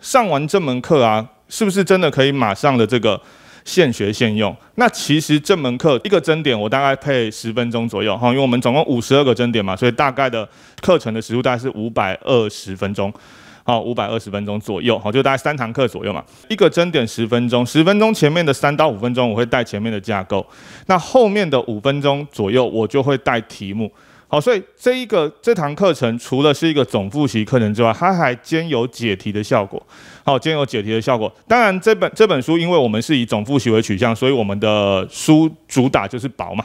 上完这门课啊，是不是真的可以马上的这个现学现用？那其实这门课一个真点我大概配十分钟左右哈，因为我们总共五十二个真点嘛，所以大概的课程的时数大概是五百二十分钟，好五百二十分钟左右，好就大概三堂课左右嘛。一个真点十分钟，十分钟前面的三到五分钟我会带前面的架构，那后面的五分钟左右我就会带题目。好，所以这一个这堂课程除了是一个总复习课程之外，它还兼有解题的效果。好，兼有解题的效果。当然，这本这本书，因为我们是以总复习为取向，所以我们的书主打就是薄嘛。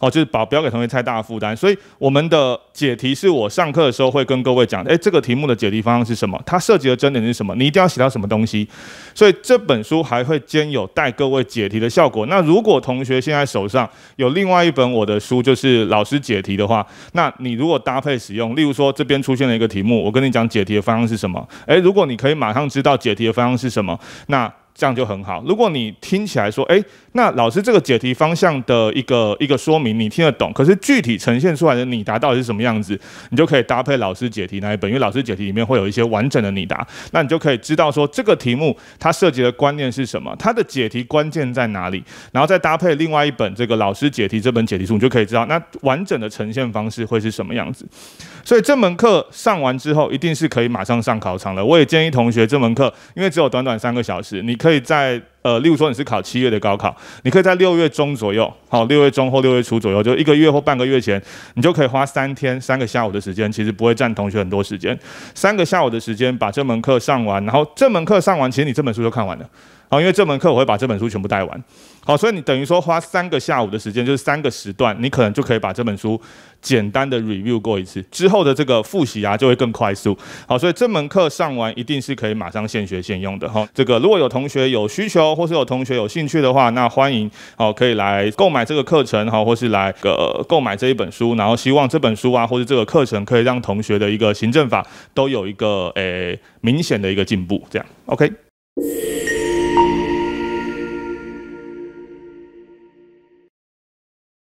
哦，就是保不要给同学太大负担，所以我们的解题是我上课的时候会跟各位讲，诶，这个题目的解题方向是什么？它涉及的真点是什么？你一定要写到什么东西？所以这本书还会兼有带各位解题的效果。那如果同学现在手上有另外一本我的书，就是老师解题的话，那你如果搭配使用，例如说这边出现了一个题目，我跟你讲解题的方向是什么？诶，如果你可以马上知道解题的方向是什么，那。这样就很好。如果你听起来说，哎，那老师这个解题方向的一个一个说明，你听得懂，可是具体呈现出来的你答到底是什么样子，你就可以搭配老师解题那一本，因为老师解题里面会有一些完整的你答，那你就可以知道说这个题目它涉及的观念是什么，它的解题关键在哪里，然后再搭配另外一本这个老师解题这本解题书，你就可以知道那完整的呈现方式会是什么样子。所以这门课上完之后，一定是可以马上上考场了。我也建议同学这门课，因为只有短短三个小时，你可以。可以在呃，例如说你是考七月的高考，你可以在六月中左右，好，六月中或六月初左右，就一个月或半个月前，你就可以花三天、三个下午的时间，其实不会占同学很多时间，三个下午的时间把这门课上完，然后这门课上完，其实你这本书就看完了。好，因为这门课我会把这本书全部带完。好，所以你等于说花三个下午的时间，就是三个时段，你可能就可以把这本书简单的 review 过一次。之后的这个复习啊，就会更快速。好，所以这门课上完一定是可以马上现学现用的哈。这个如果有同学有需求，或是有同学有兴趣的话，那欢迎哦可以来购买这个课程哈，或是来个购买这一本书。然后希望这本书啊，或是这个课程可以让同学的一个行政法都有一个诶明显的一个进步。这样，OK。